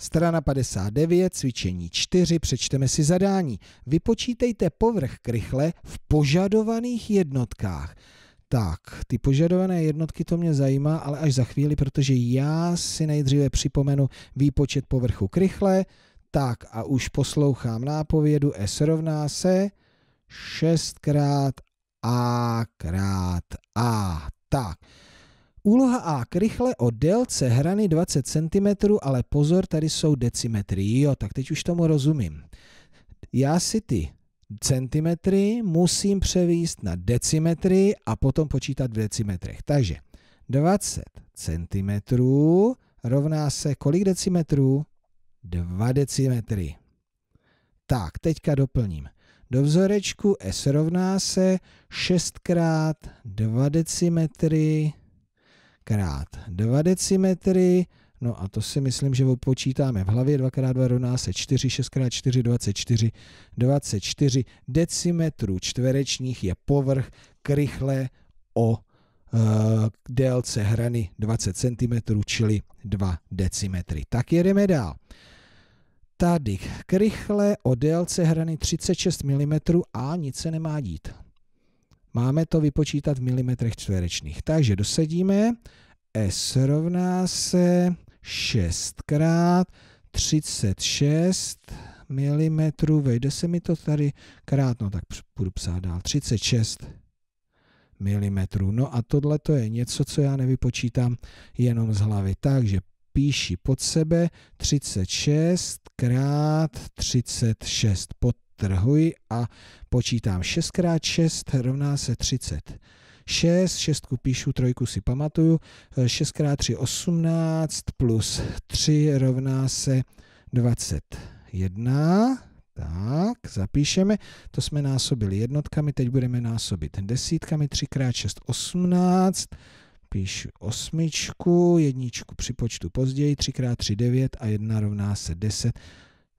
Strana 59, cvičení 4, přečteme si zadání. Vypočítejte povrch krychle v požadovaných jednotkách. Tak, ty požadované jednotky to mě zajímá, ale až za chvíli, protože já si nejdříve připomenu výpočet povrchu krychle. Tak a už poslouchám nápovědu S rovná se 6 krát A krát rychle o délce hrany 20 cm, ale pozor, tady jsou decimetry. Jo, tak teď už tomu rozumím. Já si ty centimetry musím převíst na decimetry a potom počítat v decimetrech. Takže 20 cm rovná se kolik decimetrů? 2 decimetry. Tak, teďka doplním. Do vzorečku S rovná se 6 x 2 decimetry krát 2 decimetry, no a to si myslím, že počítáme v hlavě, 2 krát 2 rovná se 4, 6 krát 4 24, 24 decimetrů čtverečních je povrch krychle o e, délce hrany 20 cm, čili 2 decimetry. Tak jedeme dál. Tady krychle o délce hrany 36 mm a nic se nemá dít. Máme to vypočítat v milimetrech čtverečných. Takže dosedíme. S rovná se 6 x 36 mm. Vejde se mi to tady krát, no tak budu psát dál. 36 mm. No a tohle to je něco, co já nevypočítám jenom z hlavy. Takže píši pod sebe 36 x 36. Pod strhuji a počítám 6x6 rovná se 30. 6, 6 píšu, 3 si pamatuju, 6 x 3 18 plus 3 rovná se 21. Tak, zapíšeme, to jsme násobili jednotkami, teď budeme násobit desítkami, 3 x 6 18, píšu osmičku, jedničku připočtu později, 3 x 3 9 a 1 rovná se 10,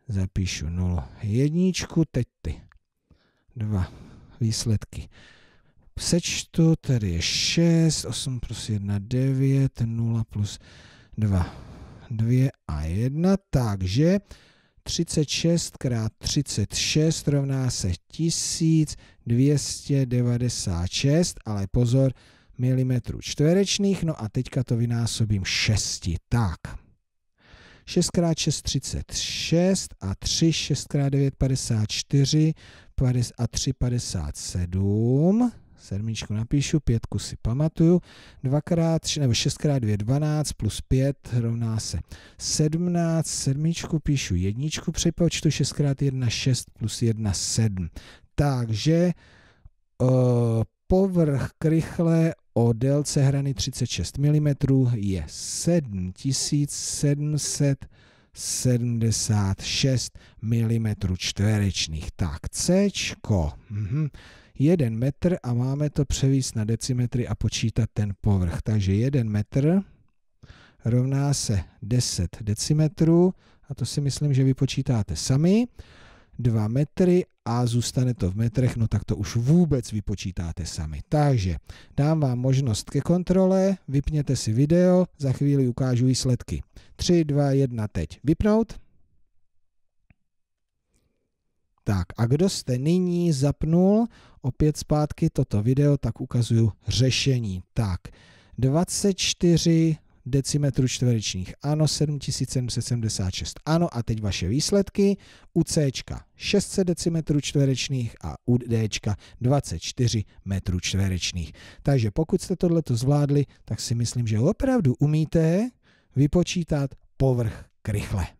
Zapíšu 0, jedničku, teď ty. Dva výsledky. Sečtu, tady je 6, 8 plus 1, 9, 0 plus 2, 2 a 1, takže 36 krát 36 rovná se 1296, ale pozor, milimetrů čtverečných, no a teďka to vynásobím 6, tak. 6x6 36 a 3 6x9 54 a 3 57 sedmičku napíšu, pětku si pamatuju, dvakrát, nebo šestkrát dvě, dvanáct plus pět rovná se sedmnáct, sedmičku píšu jedničku, přepočtu šestkrát jedna, šest plus jedna, sedm. Takže uh, povrch krychle o délce hrany 36 mm je 76 mm čtverečných. Tak C, mhm. 1 metr a máme to převíst na decimetry a počítat ten povrch. Takže 1 metr rovná se 10 decimetrů a to si myslím, že vypočítáte sami. 2 metry a zůstane to v metrech, no tak to už vůbec vypočítáte sami. Takže dám vám možnost ke kontrole, vypněte si video, za chvíli ukážu výsledky. 3, 2, 1, teď vypnout. Tak a kdo jste nyní zapnul opět zpátky toto video, tak ukazuju řešení. Tak 24 decimetrů čtverečních. Ano, 7776. Ano, a teď vaše výsledky. U C 600 decimetrů čtverečních a u D 24 metrů čtverečních. Takže pokud jste tohleto zvládli, tak si myslím, že opravdu umíte vypočítat povrch krychle.